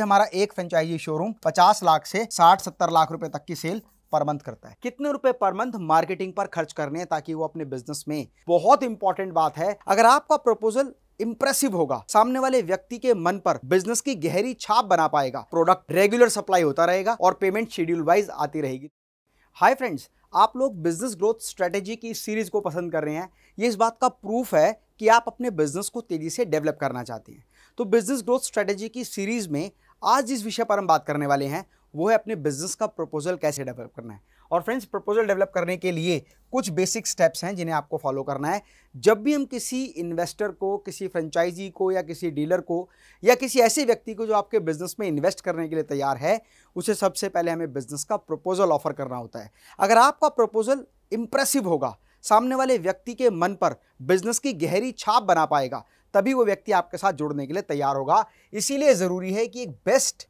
हमारा एक franchise showroom 50 lakh से 60-70 लाख रुपए तक की सेल पर मंथ करता है कितने रुपए पर मंथ मार्केटिंग पर खर्च करने हैं ताकि वो अपने बिजनेस में बहुत इंपॉर्टेंट बात है अगर आपका प्रपोजल इम्प्रेसिव होगा सामने वाले व्यक्ति के मन पर बिजनेस की गहरी छाप बना पाएगा प्रोडक्ट रेगुलर सप्लाई होता रहेगा और पेमेंट शेड्यूल वाइज आती रहेगी हाय फ्रेंड्स आप लोग बिजनेस ग्रोथ स्ट्रेटेजी की सीरीज को पसंद कर रहे हैं ये इस बात का प्रूफ है कि आप अपने बिजनेस को तेजी से डेवलप करना चाहते हैं तो बिजनेस ग्रोथ स्ट्रेटेजी की सीरीज में आज जिस विषय पर हम बात करने वाले हैं वो है अपने बिजनेस का प्रपोजल कैसे डेवलप करना है और फ्रेंड्स प्रपोजल डेवलप करने के लिए कुछ बेसिक स्टेप्स हैं जिन्हें आपको फॉलो करना है जब भी हम किसी इन्वेस्टर को किसी फ्रेंचाइजी को या किसी डीलर को या किसी ऐसे व्यक्ति को जो आपके बिजनेस में इन्वेस्ट करने के लिए तैयार है उसे सबसे पहले हमें बिजनेस का प्रपोजल ऑफर करना होता है अगर आपका प्रपोजल इम्प्रेसिव होगा सामने वाले व्यक्ति के मन पर बिजनेस की गहरी छाप बना पाएगा तभी वो व्यक्ति आपके साथ जुड़ने के लिए तैयार होगा इसीलिए ज़रूरी है कि एक बेस्ट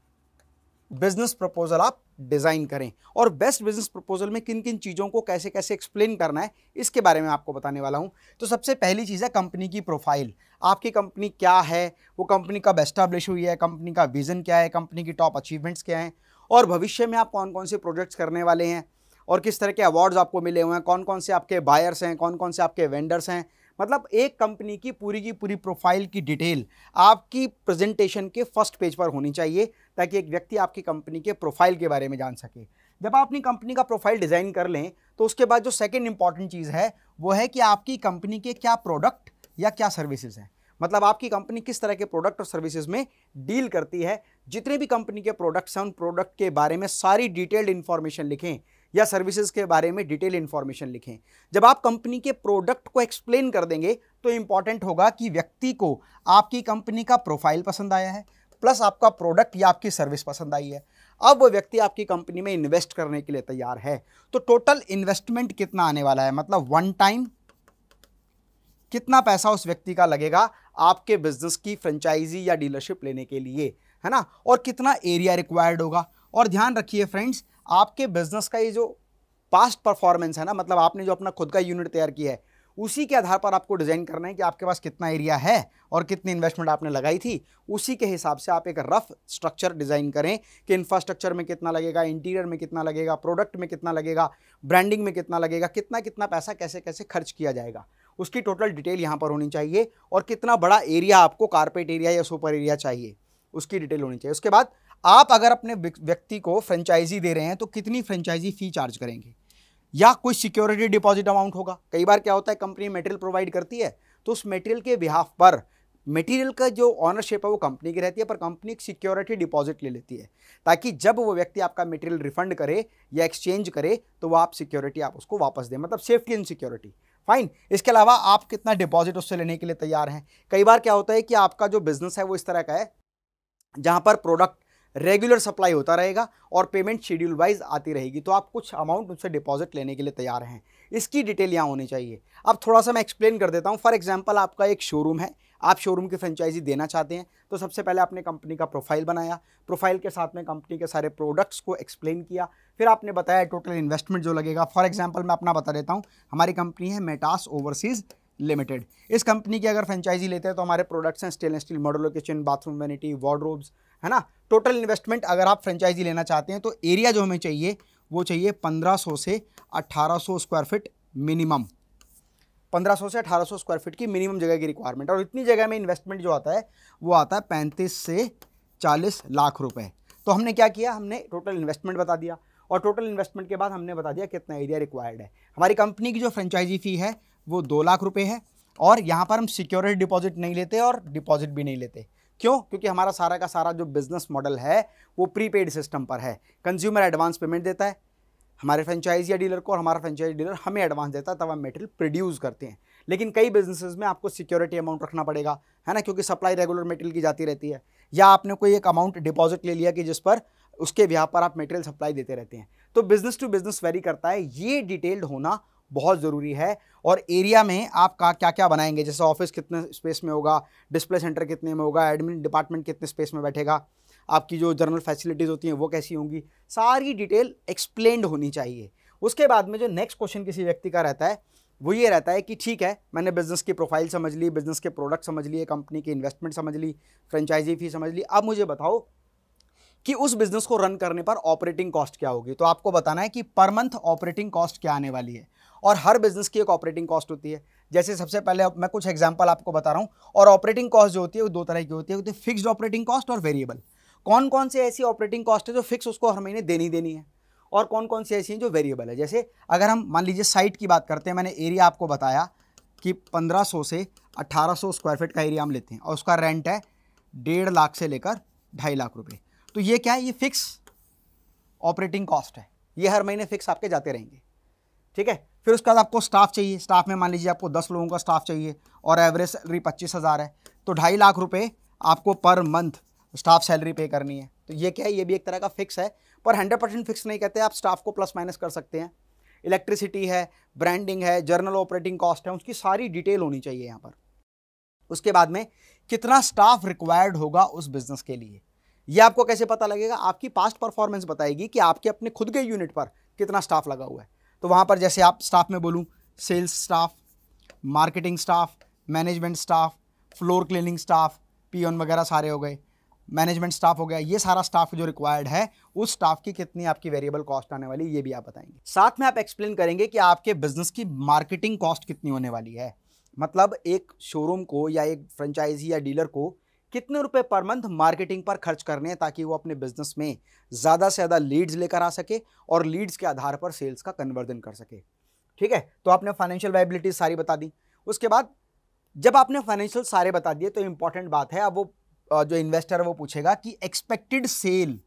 बिजनेस प्रपोजल आप डिज़ाइन करें और बेस्ट बिजनेस प्रपोजल में किन किन चीज़ों को कैसे कैसे एक्सप्लेन करना है इसके बारे में आपको बताने वाला हूं तो सबसे पहली चीज़ है कंपनी की प्रोफाइल आपकी कंपनी क्या है वो कंपनी कब एस्टाब्लिश हुई है कंपनी का विज़न क्या है कंपनी की टॉप अचीवमेंट्स क्या हैं और भविष्य में आप कौन कौन से प्रोजेक्ट्स करने वाले हैं और किस तरह के अवार्ड्स आपको मिले हुए हैं कौन कौन से आपके बायर्स हैं कौन कौन से आपके वेंडर्स हैं मतलब एक कंपनी की पूरी की पूरी प्रोफाइल की डिटेल आपकी प्रेजेंटेशन के फर्स्ट पेज पर होनी चाहिए ताकि एक व्यक्ति आपकी कंपनी के प्रोफाइल के बारे में जान सके जब आप अपनी कंपनी का प्रोफाइल डिज़ाइन कर लें तो उसके बाद जो सेकेंड इंपॉर्टेंट चीज़ है वो है कि आपकी कंपनी के क्या प्रोडक्ट या क्या सर्विसेज हैं मतलब आपकी कंपनी किस तरह के प्रोडक्ट और सर्विसेज में डील करती है जितने भी कंपनी के प्रोडक्ट्स हैं उन प्रोडक्ट के बारे में सारी डिटेल्ड इन्फॉर्मेशन लिखें या सर्विसेज के बारे में डिटेल इन्फॉर्मेशन लिखें जब आप कंपनी के प्रोडक्ट को एक्सप्लेन कर देंगे तो इम्पॉर्टेंट होगा कि व्यक्ति को आपकी कंपनी का प्रोफाइल पसंद आया है प्लस आपका प्रोडक्ट या आपकी सर्विस पसंद आई है अब वो व्यक्ति आपकी कंपनी में इन्वेस्ट करने के लिए तैयार है तो टोटल इन्वेस्टमेंट कितना आने वाला है मतलब वन टाइम कितना पैसा उस व्यक्ति का लगेगा आपके बिजनेस की फ्रेंचाइजी या डीलरशिप लेने के लिए है ना और कितना एरिया रिक्वायर्ड होगा और ध्यान रखिए फ्रेंड्स आपके बिजनेस का ये जो पास्ट परफॉर्मेंस है ना मतलब आपने जो अपना खुद का यूनिट तैयार किया है उसी के आधार पर आपको डिज़ाइन करना है कि आपके पास कितना एरिया है और कितनी इन्वेस्टमेंट आपने लगाई थी उसी के हिसाब से आप एक रफ स्ट्रक्चर डिज़ाइन करें कि इंफ्रास्ट्रक्चर में कितना लगेगा इंटीरियर में कितना लगेगा प्रोडक्ट में कितना लगेगा ब्रांडिंग में कितना लगेगा कितना कितना पैसा कैसे कैसे खर्च किया जाएगा उसकी टोटल डिटेल यहाँ पर होनी चाहिए और कितना बड़ा एरिया आपको कारपेट एरिया या सुपर एरिया चाहिए उसकी डिटेल होनी चाहिए उसके बाद आप अगर अपने व्यक्ति को फ्रेंचाइजी दे रहे हैं तो कितनी फ्रेंचाइजी फ़ी चार्ज करेंगे या कोई सिक्योरिटी डिपॉजिट अमाउंट होगा कई बार क्या होता है कंपनी मटेरियल प्रोवाइड करती है तो उस मटेरियल के बिहाफ पर मटेरियल का जो ऑनरशिप है वो कंपनी की रहती है पर कंपनी एक सिक्योरिटी डिपॉजिट ले लेती है ताकि जब वो व्यक्ति आपका मटेरियल रिफंड करे या एक्सचेंज करे तो वो आप सिक्योरिटी आप उसको वापस दें मतलब सेफ्टी एंड सिक्योरिटी फाइन इसके अलावा आप कितना डिपॉजिट उससे लेने के लिए तैयार हैं कई बार क्या होता है कि आपका जो बिजनेस है वो इस तरह का है जहाँ पर प्रोडक्ट रेगुलर सप्लाई होता रहेगा और पेमेंट शेड्यूल वाइज आती रहेगी तो आप कुछ अमाउंट उनसे डिपॉजिट लेने के लिए तैयार हैं इसकी डिटेल यहाँ होनी चाहिए अब थोड़ा सा मैं एक्सप्लेन कर देता हूँ फॉर एग्जाम्पल आपका एक शोरूम है आप शोरूम की फ्रेंचाइजी देना चाहते हैं तो सबसे पहले आपने कंपनी का प्रोफाइल बनाया प्रोफाइल के साथ में कंपनी के सारे प्रोडक्ट्स को एक्सप्लेन किया फिर आपने बताया टोटल इन्वेस्टमेंट जो लगेगा फॉर एग्जाम्पल मैं अपना बता देता हूँ हमारी कंपनी है मेटास ओवरसीज़ लिमिटेड इस कंपनी की अगर फ्रेंचाइजी लेते हैं तो हमारे प्रोडक्ट्स हैं stainless steel modular kitchen bathroom vanity wardrobes है ना टोटल इन्वेस्टमेंट अगर आप फ्रेंचाइजी लेना चाहते हैं तो एरिया जो हमें चाहिए वो चाहिए 1500 से 1800 स्क्वायर फीट मिनिमम 1500 से 1800 स्क्वायर फीट की मिनिमम जगह की रिक्वायरमेंट और इतनी जगह में इन्वेस्टमेंट जो आता है वो आता है पैंतीस से चालीस लाख रुपये तो हमने क्या किया हमने टोटल इन्वेस्टमेंट बता दिया और टोटल इन्वेस्टमेंट के बाद हमने बता दिया कितना एरिया रिक्वायर्ड है हमारी कंपनी की जो फ्रेंचाइजी फ़ी है वो दो लाख रुपये है और यहाँ पर हम सिक्योरिटी डिपॉजिट नहीं लेते और डिपॉजिट भी नहीं लेते क्यों क्योंकि हमारा सारा का सारा जो बिजनेस मॉडल है वो प्रीपेड सिस्टम पर है कंज्यूमर एडवांस पेमेंट देता है हमारे फ्रेंचाइज या डीलर को और हमारा फ्रेंचाइज डीलर हमें एडवांस देता है तब हम मेटेरियल प्रोड्यूस करते हैं लेकिन कई बिजनेसेस में आपको सिक्योरिटी अमाउंट रखना पड़ेगा है ना क्योंकि सप्लाई रेगुलर मेटेरियल की जाती रहती है या आपने कोई एक अमाउंट डिपॉजिट ले लिया कि जिस पर उसके व्यापार आप मेटेरियल सप्लाई देते रहते हैं तो बिजनेस टू बिजनेस वेरी करता है ये डिटेल्ड होना बहुत ज़रूरी है और एरिया में आप का क्या क्या बनाएंगे जैसे ऑफिस कितने स्पेस में होगा डिस्प्ले सेंटर कितने में होगा एडमिन डिपार्टमेंट कितने स्पेस में बैठेगा आपकी जो जनरल फैसिलिटीज़ होती हैं वो कैसी होंगी सारी डिटेल एक्सप्लेंड होनी चाहिए उसके बाद में जो नेक्स्ट क्वेश्चन किसी व्यक्ति का रहता है वो ये रहता है कि ठीक है मैंने बिज़नेस की प्रोफाइल समझ ली बिज़नेस के प्रोडक्ट समझ लिए कंपनी की इन्वेस्टमेंट समझ ली फ्रेंचाइजी फी समझ ली अब मुझे बताओ कि उस बिज़नेस को रन करने पर ऑपरेटिंग कॉस्ट क्या होगी तो आपको बताना है कि पर मंथ ऑपरेटिंग कॉस्ट क्या आने वाली है और हर बिज़नेस की एक ऑपरेटिंग कॉस्ट होती है जैसे सबसे पहले मैं कुछ एग्जाम्पल आपको बता रहा हूँ और ऑपरेटिंग कॉस्ट जो होती है वो दो तरह की होती है होती है फिक्स्ड ऑपरेटिंग कॉस्ट और वेरिएबल कौन कौन सी ऐसी ऑपरेटिंग कॉस्ट है जो फिक्स उसको हर महीने देनी देनी है और कौन कौन सी ऐसी हैं जो वेरिएबल है जैसे अगर हम मान लीजिए साइट की बात करते हैं मैंने एरिया आपको बताया कि 1500 से 1800 स्क्वायर फीट का एरिया हम लेते हैं और उसका रेंट है डेढ़ लाख से लेकर ढाई लाख रुपए तो ये क्या है ये फिक्स ऑपरेटिंग कॉस्ट है ये हर महीने फिक्स आपके जाते रहेंगे ठीक है फिर उसके बाद आपको स्टाफ चाहिए स्टाफ में मान लीजिए आपको दस लोगों का स्टाफ चाहिए और एवरेज सैलरी पच्चीस हज़ार है तो ढाई लाख रुपये आपको पर मंथ स्टाफ सैलरी पे करनी है तो ये क्या है ये भी एक तरह का फिक्स है पर हंड्रेड परसेंट फिक्स नहीं कहते आप स्टाफ को प्लस माइनस कर सकते हैं इलेक्ट्रिसिटी है ब्रांडिंग है जर्नल ऑपरेटिंग कॉस्ट है उसकी सारी डिटेल होनी चाहिए यहाँ पर उसके बाद में कितना स्टाफ रिक्वायर्ड होगा उस बिज़नेस के लिए ये आपको कैसे पता लगेगा आपकी पास्ट परफॉर्मेंस बताएगी कि आपके अपने खुद के यूनिट पर कितना स्टाफ लगा हुआ है तो वहाँ पर जैसे आप स्टाफ में बोलूँ sales staff marketing staff management staff floor cleaning staff peon वगैरह सारे हो गए मैनेजमेंट स्टाफ हो गया ये सारा स्टाफ जो रिक्वायर्ड है उस स्टाफ की कितनी आपकी वेरिएबल कॉस्ट आने वाली ये भी आप बताएंगे साथ में आप एक्सप्लेन करेंगे कि आपके बिजनेस की मार्केटिंग कॉस्ट कितनी होने वाली है मतलब एक शोरूम को या एक फ्रेंचाइजी या डीलर को कितने रुपए पर मंथ मार्केटिंग पर खर्च करने हैं ताकि वो अपने बिजनेस में ज़्यादा से ज़्यादा लीड्स लेकर आ सके और लीड्स के आधार पर सेल्स का कन्वर्जन कर सके ठीक है तो आपने फाइनेंशियल वाइबिलिटीज सारी बता दी उसके बाद जब आपने फाइनेंशियल सारे बता दिए तो इंपॉर्टेंट बात है अब वो जो इन्वेस्टर है वो पूछेगा कि एक्सपेक्टेड सेल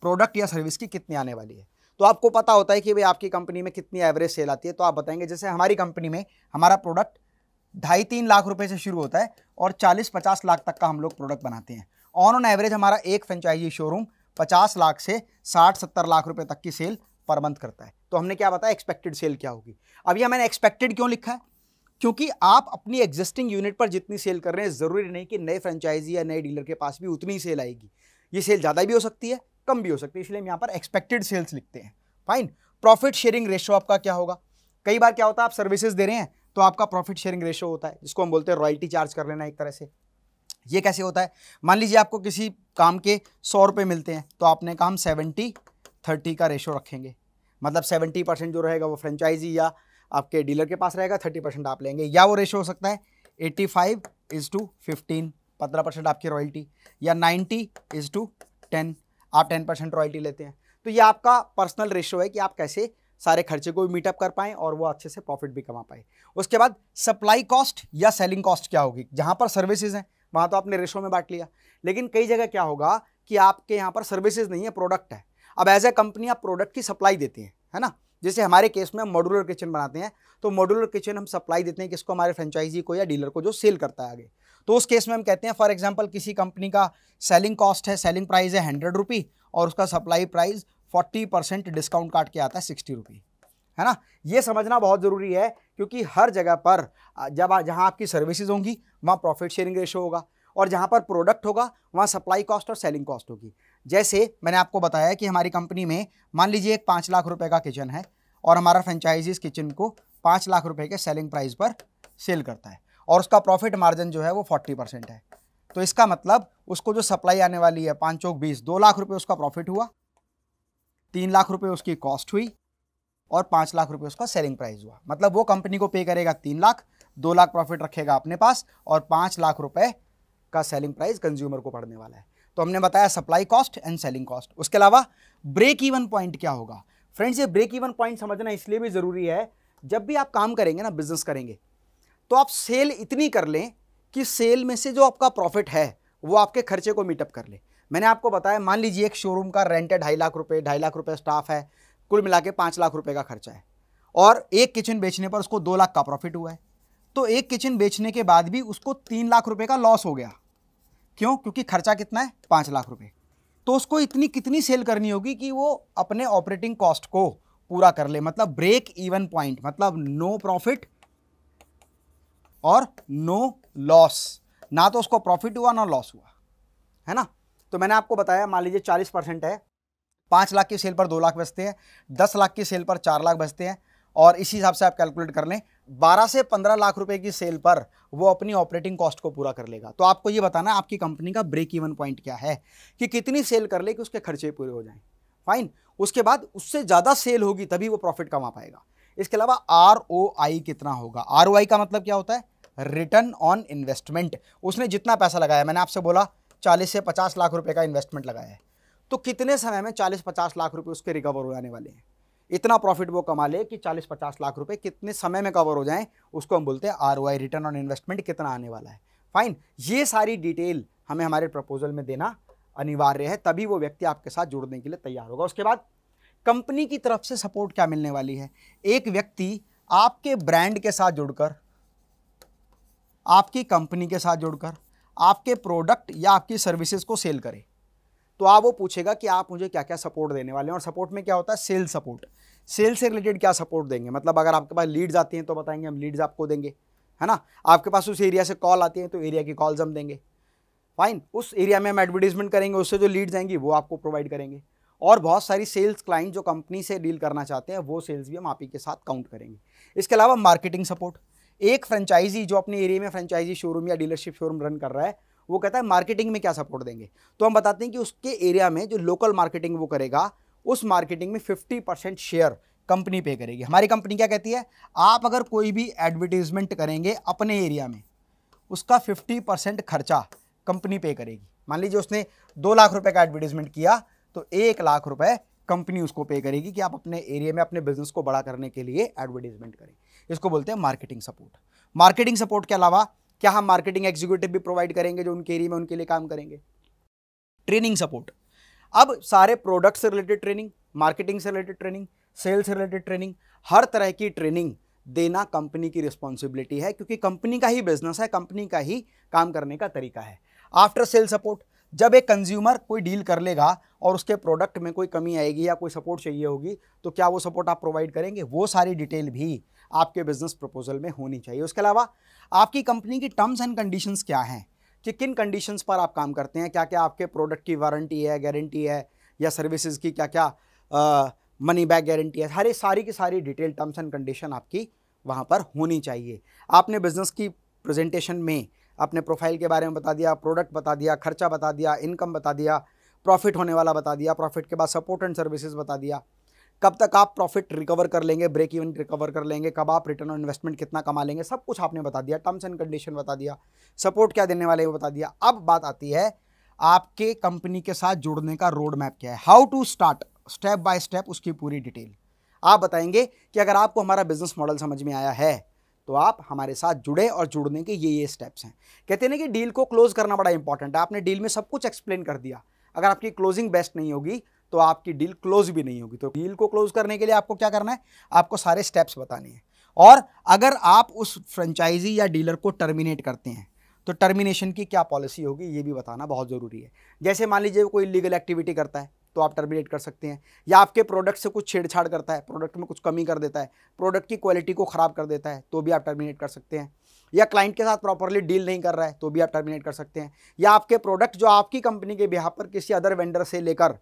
प्रोडक्ट या सर्विस की कितनी आने वाली है तो आपको पता होता है कि भाई आपकी कंपनी में कितनी एवरेज सेल आती है तो आप बताएंगे जैसे हमारी कंपनी में हमारा प्रोडक्ट ढाई तीन लाख रुपए से शुरू होता है और चालीस पचास लाख तक का हम लोग प्रोडक्ट बनाते हैं ऑन ऑन एवरेज हमारा एक फ्रेंचाइजी शोरूम पचास लाख से साठ सत्तर लाख रुपए तक की सेल पर मंथ करता है तो हमने क्या बताया एक्सपेक्टेड सेल क्या होगी अब यह मैंने एक्सपेक्टेड क्यों लिखा है क्योंकि आप अपनी एग्जिस्टिंग यूनिट पर जितनी सेल कर रहे हैं ज़रूरी नहीं कि नए फ्रेंचाइजी या नए डीलर के पास भी उतनी सेल आएगी ये सेल ज़्यादा भी हो सकती है कम भी हो सकती है इसलिए हम यहाँ पर एक्सपेक्टेड सेल्स लिखते हैं फाइन प्रॉफिट शेयरिंग रेशो आपका क्या होगा कई बार क्या होता है आप सर्विसेज दे रहे हैं तो आपका प्रॉफिट शेयरिंग रेशो होता है जिसको हम बोलते हैं रॉयल्टी चार्ज कर लेना एक तरह से ये कैसे होता है मान लीजिए आपको किसी काम के सौ रुपये मिलते हैं तो आपने काम सेवेंटी थर्टी का रेशो रखेंगे मतलब सेवेंटी परसेंट जो रहेगा वो फ्रेंचाइजी या आपके डीलर के पास रहेगा थर्टी परसेंट आप लेंगे या वो रेशो हो सकता है eighty five is to fifteen पंद्रह परसेंट आपकी रॉयल्टी या नाइन्टी इज़ टू टेन आप टेन परसेंट रॉयल्टी लेते हैं तो ये आपका पर्सनल रेशो है कि आप कैसे सारे खर्चे को भी मीटअप कर पाएँ और वो अच्छे से प्रॉफिट भी कमा पाए उसके बाद सप्लाई कॉस्ट या सेलिंग कॉस्ट क्या होगी जहाँ पर सर्विसेज हैं वहाँ तो आपने रेशो में बांट लिया लेकिन कई जगह क्या होगा कि आपके यहाँ पर सर्विसेज नहीं है प्रोडक्ट है अब एज ए कंपनी आप प्रोडक्ट की सप्लाई देती हैं है ना जैसे हमारे केस में हम मॉडुलर किचन बनाते हैं तो मॉडुलर किचन हम सप्लाई देते हैं किसको हमारे फ्रेंचाइजी को या डीलर को जो सेल करता है आगे तो उस केस में हम कहते हैं फॉर एग्जाम्पल किसी कंपनी का सेलिंग कॉस्ट है सेलिंग प्राइस है हंड्रेड रुपी और उसका supply price forty percent discount काट के आता है सिक्सटी रुपी है ना ये समझना बहुत ज़रूरी है क्योंकि हर जगह पर जब जहाँ आपकी सर्विसेज होंगी वहाँ प्रॉफिट शेयरिंग रेशो होगा और जहाँ पर प्रोडक्ट होगा वहाँ सप्लाई कॉस्ट और सेलिंग कॉस्ट होगी जैसे मैंने आपको बताया कि हमारी कंपनी में मान लीजिए एक पाँच लाख रुपये का किचन है और हमारा फ्रेंचाइजीज किचन को पाँच लाख रुपये के सेलिंग प्राइस पर सेल करता है और उसका प्रॉफिट मार्जिन जो है वो फोर्टी परसेंट है तो इसका मतलब उसको जो सप्लाई आने वाली है पाँच चौक बीस दो लाख रुपये उसका प्रॉफिट हुआ तीन लाख रुपये उसकी कॉस्ट हुई और पाँच लाख रुपये उसका सेलिंग प्राइस हुआ मतलब वो कंपनी को पे करेगा तीन लाख दो लाख प्रॉफिट रखेगा अपने पास और पाँच लाख रुपये का सेलिंग प्राइस कंज्यूमर को पड़ने वाला है तो हमने बताया supply cost and selling cost उसके अलावा ब्रेक इवन पॉइंट क्या होगा फ्रेंड्स ये ब्रेक इवन पॉइंट समझना इसलिए भी ज़रूरी है जब भी आप काम करेंगे ना बिजनेस करेंगे तो आप सेल इतनी कर लें कि सेल में से जो आपका प्रॉफिट है वो आपके खर्चे को मीटअप कर ले मैंने आपको बताया मान लीजिए एक शोरूम का रेंट है ढाई लाख रुपए ढाई लाख रुपये स्टाफ है कुल मिला के पाँच लाख रुपए का खर्चा है और एक किचन बेचने पर उसको दो लाख का प्रॉफिट हुआ है तो एक किचन बेचने के बाद भी उसको तीन लाख रुपये का लॉस हो गया क्यों क्योंकि खर्चा कितना है पाँच लाख रुपये तो उसको इतनी कितनी सेल करनी होगी कि वो अपने ऑपरेटिंग कॉस्ट को पूरा कर ले मतलब ब्रेक इवन पॉइंट मतलब नो प्रॉफिट और नो लॉस ना तो उसको प्रॉफिट हुआ ना लॉस हुआ है ना तो मैंने आपको बताया मान लीजिए चालीस परसेंट है पाँच लाख की सेल पर दो लाख बचते हैं दस लाख की सेल पर चार लाख बचते हैं और इसी हिसाब से आप कैलकुलेट कर लें बारह से पंद्रह लाख रुपए की सेल पर वो अपनी ऑपरेटिंग कॉस्ट को पूरा कर लेगा तो आपको ये बताना आपकी कंपनी का ब्रेक इवन पॉइंट क्या है कि कितनी सेल कर ले कि उसके खर्चे पूरे हो जाएं फाइन उसके बाद उससे ज़्यादा सेल होगी तभी वो प्रॉफिट कमा पाएगा इसके अलावा आर कितना होगा आर का मतलब क्या होता है रिटर्न ऑन इन्वेस्टमेंट उसने जितना पैसा लगाया मैंने आपसे बोला चालीस से पचास लाख रुपये का इन्वेस्टमेंट लगाया है तो कितने समय में चालीस पचास लाख रुपये उसके रिकवर हो जाने वाले हैं इतना प्रॉफिट वो कमा ले कि चालीस पचास लाख रुपए कितने समय में कवर हो जाए उसको हम बोलते हैं आर रिटर्न ऑन इन्वेस्टमेंट कितना आने वाला है फाइन ये सारी डिटेल हमें हमारे प्रपोजल में देना अनिवार्य है तभी वो व्यक्ति आपके साथ जुड़ने के लिए तैयार होगा उसके बाद कंपनी की तरफ से सपोर्ट क्या मिलने वाली है एक व्यक्ति आपके ब्रांड के साथ जुड़कर आपकी कंपनी के साथ जुड़कर आपके प्रोडक्ट या आपकी सर्विसेज को सेल करे तो आप वो पूछेगा कि आप मुझे क्या क्या सपोर्ट देने वाले हैं और सपोर्ट में क्या होता है सेल सपोर्ट सेल से रिलेटेड क्या सपोर्ट देंगे मतलब अगर आपके पास लीड्स आती हैं तो बताएंगे हम लीड्स आपको देंगे है ना आपके पास उस एरिया से कॉल आती है तो एरिया की कॉल्स हम देंगे फाइन उस एरिया में हम एडवर्टीजमेंट करेंगे उससे जो लीड्स आएंगी वो आपको प्रोवाइड करेंगे और बहुत सारी सेल्स क्लाइंट जो कंपनी से डील करना चाहते हैं वो सेल्स भी हम आप ही के साथ काउंट करेंगे इसके अलावा मार्केटिंग सपोर्ट एक फ्रेंचाइजी जो अपने एरिया में फ्रेंचाइजी शोरूम या डीलरशिप शोरूम रन कर रहा है वो कहता है मार्केटिंग में क्या सपोर्ट देंगे तो हम बताते हैं कि उसके एरिया में जो लोकल मार्केटिंग वो करेगा उस मार्केटिंग में 50 परसेंट शेयर कंपनी पे करेगी हमारी कंपनी क्या कहती है आप अगर कोई भी एडवर्टीजमेंट करेंगे अपने एरिया में उसका 50 परसेंट खर्चा कंपनी पे करेगी मान लीजिए उसने दो लाख रुपए का एडवर्टीजमेंट किया तो एक लाख रुपए कंपनी उसको पे करेगी कि आप अपने एरिया में अपने बिजनेस को बड़ा करने के लिए एडवर्टीजमेंट करें इसको बोलते हैं मार्केटिंग सपोर्ट मार्केटिंग सपोर्ट के अलावा क्या हम मार्केटिंग एग्जीक्यूटिव भी प्रोवाइड करेंगे जो उनके एरिया में उनके लिए काम करेंगे ट्रेनिंग सपोर्ट अब सारे प्रोडक्ट से रिलेटेड ट्रेनिंग मार्केटिंग से रिलेटेड ट्रेनिंग सेल्स से रिलेटेड ट्रेनिंग हर तरह की ट्रेनिंग देना कंपनी की रिस्पॉन्सिबिलिटी है क्योंकि कंपनी का ही बिजनेस है कंपनी का ही काम करने का तरीका है आफ्टर सेल सपोर्ट जब एक कंज्यूमर कोई डील कर लेगा और उसके प्रोडक्ट में कोई कमी आएगी या कोई सपोर्ट चाहिए होगी तो क्या वो सपोर्ट आप प्रोवाइड करेंगे वो सारी डिटेल भी आपके बिजनेस प्रपोजल में होनी चाहिए उसके अलावा आपकी कंपनी की टर्म्स एंड कंडीशंस क्या हैं कि किन कंडीशंस पर आप काम करते हैं क्या क्या आपके प्रोडक्ट की वारंटी है गारंटी है या सर्विसेज की क्या क्या मनी बैक गारंटी है हर सारी की सारी डिटेल टर्म्स एंड कंडीशन आपकी वहाँ पर होनी चाहिए आपने बिज़नेस की प्रेजेंटेशन में आपने प्रोफाइल के बारे में बता दिया प्रोडक्ट बता दिया खर्चा बता दिया इनकम बता दिया प्रॉफिट होने वाला बता दिया प्रॉफिट के बाद सपोर्ट एंड सर्विसेज बता दिया कब तक आप प्रॉफिट रिकवर कर लेंगे ब्रेक इवन रिकवर कर लेंगे कब आप रिटर्न ऑन इन्वेस्टमेंट कितना कमा लेंगे सब कुछ आपने बता दिया टर्म्स एंड कंडीशन बता दिया सपोर्ट क्या देने वाले वो बता दिया अब बात आती है आपके कंपनी के साथ जुड़ने का रोड मैप क्या है how to start step by step उसकी पूरी डिटेल आप बताएंगे कि अगर आपको हमारा बिजनेस मॉडल समझ में आया है तो आप हमारे साथ जुड़े और जुड़ने के ये ये स्टेप्स हैं कहते हैं ना कि डील को क्लोज़ करना बड़ा इंपॉर्टेंट है आपने डील में सब कुछ एक्सप्लेन कर दिया अगर आपकी क्लोजिंग बेस्ट नहीं होगी तो आपकी डील क्लोज भी नहीं होगी तो डील को क्लोज करने के लिए आपको क्या करना है आपको सारे स्टेप्स बताने हैं और अगर आप उस फ्रेंचाइजी या डीलर को टर्मिनेट करते हैं तो टर्मिनेशन की क्या पॉलिसी होगी ये भी बताना बहुत ज़रूरी है जैसे मान लीजिए कोई लीगल एक्टिविटी करता है तो आप टर्मिनेट कर सकते हैं या आपके प्रोडक्ट से कुछ छेड़छाड़ करता है प्रोडक्ट में कुछ कमी कर देता है प्रोडक्ट की क्वालिटी को ख़राब कर देता है तो भी आप टर्मिनेट कर सकते हैं या क्लाइंट के साथ प्रॉपरली डील नहीं कर रहा है तो भी आप टर्मिनेट कर सकते हैं या आपके प्रोडक्ट जो आपकी कंपनी के बिहार पर किसी अदर वेंडर से लेकर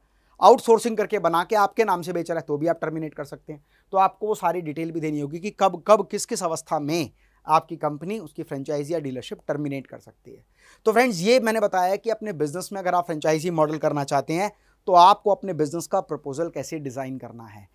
आउटसोर्सिंग करके बना के आपके नाम से बेच रहा है तो भी आप टर्मिनेट कर सकते हैं तो आपको वो सारी डिटेल भी देनी होगी कि कब कब किस किस अवस्था में आपकी कंपनी उसकी फ्रेंचाइजी या डीलरशिप टर्मिनेट कर सकती है तो फ्रेंड्स ये मैंने बताया कि अपने बिजनेस में अगर आप फ्रेंचाइजी मॉडल करना चाहते हैं तो आपको अपने बिजनेस का प्रपोजल कैसे डिज़ाइन करना है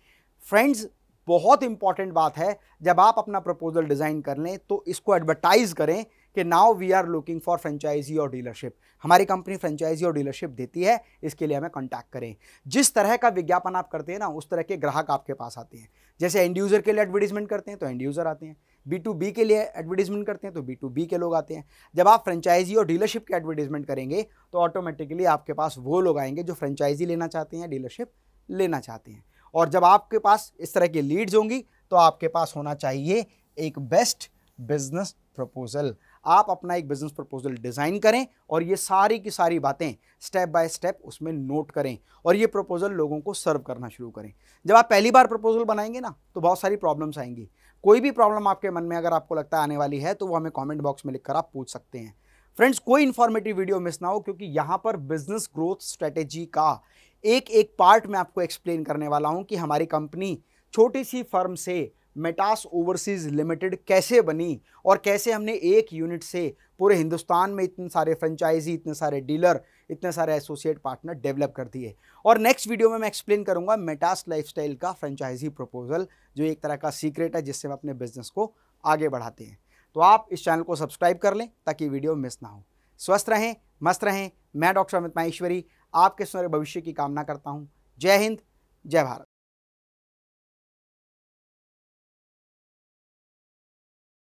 फ्रेंड्स बहुत इंपॉर्टेंट बात है जब आप अपना प्रपोजल डिज़ाइन कर लें तो इसको एडवर्टाइज़ करें कि now we are looking for franchisee और डीलरशिप हमारी कंपनी फ्रेंचाइजी और डीलरशिप देती है इसके लिए हमें कॉन्टैक्ट करें जिस तरह का विज्ञापन आप करते हैं ना उस तरह के ग्राहक आपके पास आते हैं जैसे एंड यूज़र के लिए एडवर्टीजमेंट करते हैं तो एंड यूज़र आते हैं बी टू बी के लिए एडवर्टीजमेंट करते हैं तो बी टू बी के लोग आते हैं जब आप फ्रेंचाइजी और डीलरशिप के एडवर्टीजमेंट करेंगे तो ऑटोमेटिकली आपके पास वो लोग आएंगे जो फ्रेंचाइजी लेना चाहते हैं डीलरशिप लेना चाहते हैं और जब आपके पास इस तरह की लीड्स होंगी तो आपके पास होना चाहिए एक बेस्ट बिजनेस प्रपोजल आप अपना एक बिजनेस प्रपोजल डिज़ाइन करें और ये सारी की सारी बातें स्टेप बाय स्टेप उसमें नोट करें और ये प्रपोजल लोगों को सर्व करना शुरू करें जब आप पहली बार प्रपोजल बनाएंगे ना तो बहुत सारी प्रॉब्लम्स आएंगी कोई भी प्रॉब्लम आपके मन में अगर आपको लगता है आने वाली है तो वो हमें कमेंट बॉक्स में लिखकर आप पूछ सकते हैं फ्रेंड्स कोई इन्फॉर्मेटिव वीडियो मिस ना हो क्योंकि यहाँ पर बिजनेस ग्रोथ स्ट्रेटेजी का एक एक पार्ट मैं आपको एक्सप्लेन करने वाला हूँ कि हमारी कंपनी छोटी सी फर्म से मेटास ओवरसीज़ लिमिटेड कैसे बनी और कैसे हमने एक यूनिट से पूरे हिंदुस्तान में इतने सारे फ्रेंचाइजी इतने सारे डीलर इतने सारे एसोसिएट पार्टनर डेवलप कर दिए और नेक्स्ट वीडियो में मैं एक्सप्लेन करूंगा मेटास लाइफस्टाइल का फ्रेंचाइजी प्रपोजल जो एक तरह का सीक्रेट है जिससे हम अपने बिजनेस को आगे बढ़ाते हैं तो आप इस चैनल को सब्सक्राइब कर लें ताकि वीडियो मिस ना हो स्वस्थ रहें मस्त रहें मैं डॉक्टर अमित माहेश्वरी आपके सुनहरे भविष्य की कामना करता हूँ जय हिंद जय भारत